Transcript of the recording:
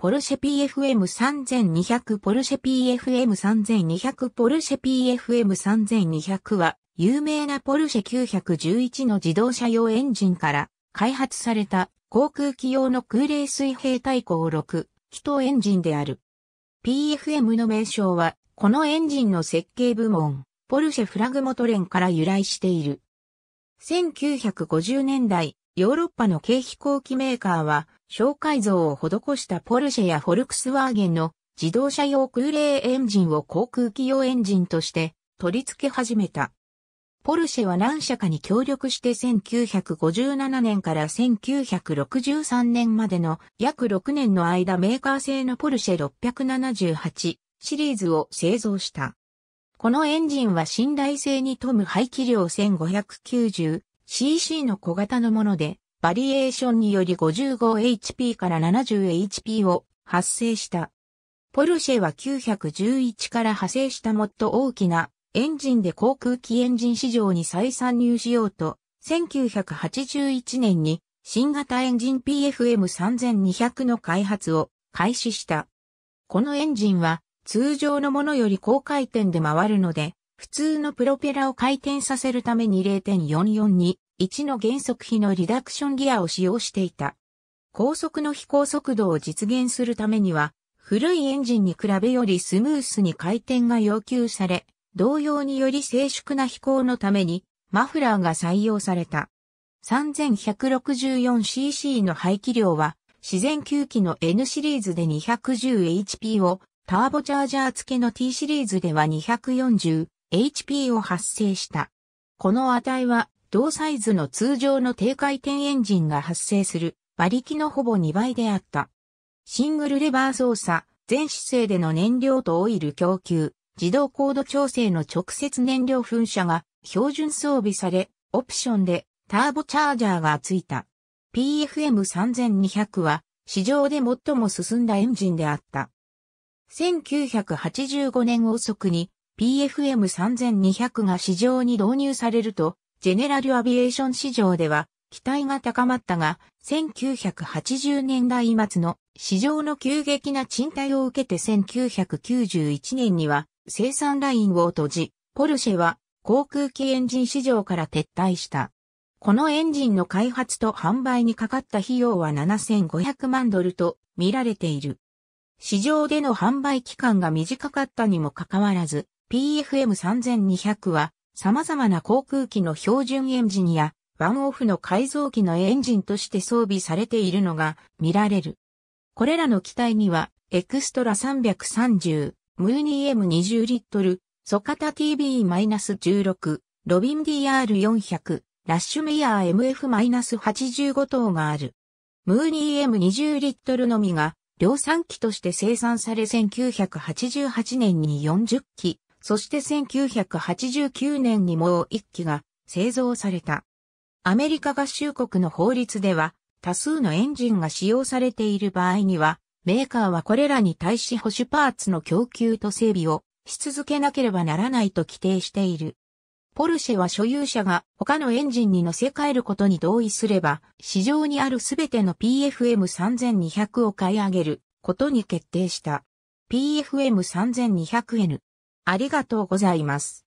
ポルシェ PFM3200 ポルシェ PFM3200 ポルシェ PFM3200 は有名なポルシェ911の自動車用エンジンから開発された航空機用の空冷水平対向6気筒エンジンである。PFM の名称はこのエンジンの設計部門ポルシェフラグモトレンから由来している。1950年代、ヨーロッパの軽飛行機メーカーは、小改造を施したポルシェやフォルクスワーゲンの自動車用空冷エンジンを航空機用エンジンとして取り付け始めた。ポルシェは何社かに協力して1957年から1963年までの約6年の間メーカー製のポルシェ678シリーズを製造した。このエンジンは信頼性に富む排気量 1590cc の小型のもので、バリエーションにより 55HP から 70HP を発生した。ポルシェは911から派生したもっと大きなエンジンで航空機エンジン市場に再参入しようと、1981年に新型エンジン PFM3200 の開発を開始した。このエンジンは通常のものより高回転で回るので、普通のプロペラを回転させるために0 4 4に1の減速比のリダクションギアを使用していた。高速の飛行速度を実現するためには、古いエンジンに比べよりスムースに回転が要求され、同様により静粛な飛行のために、マフラーが採用された。3164cc の排気量は、自然吸気の N シリーズで 210HP を、ターボチャージャー付けの T シリーズでは 240HP を発生した。この値は同サイズの通常の低回転エンジンが発生する馬力のほぼ2倍であった。シングルレバー操作、全姿勢での燃料とオイル供給、自動高度調整の直接燃料噴射が標準装備され、オプションでターボチャージャーがついた。PFM3200 は市場で最も進んだエンジンであった。1985年遅くに PFM3200 が市場に導入されるとジェネラルアビエーション市場では期待が高まったが、1980年代末の市場の急激な賃貸を受けて1991年には生産ラインを閉じ、ポルシェは航空機エンジン市場から撤退した。このエンジンの開発と販売にかかった費用は7500万ドルと見られている。市場での販売期間が短かったにもかかわらず、PFM3200 は様々な航空機の標準エンジンやワンオフの改造機のエンジンとして装備されているのが見られる。これらの機体にはエクストラ330、ムーニー M20 リットル、ソカタ TB-16、ロビン DR400、ラッシュメイヤー MF-85 等がある。ムーニー M20 リットルのみが量産機として生産され1988年に40機、そして1989年にもう一機が製造された。アメリカ合衆国の法律では、多数のエンジンが使用されている場合には、メーカーはこれらに対し保守パーツの供給と整備をし続けなければならないと規定している。ポルシェは所有者が他のエンジンに乗せ替えることに同意すれば、市場にあるすべての PFM3200 を買い上げることに決定した。PFM3200N ありがとうございます。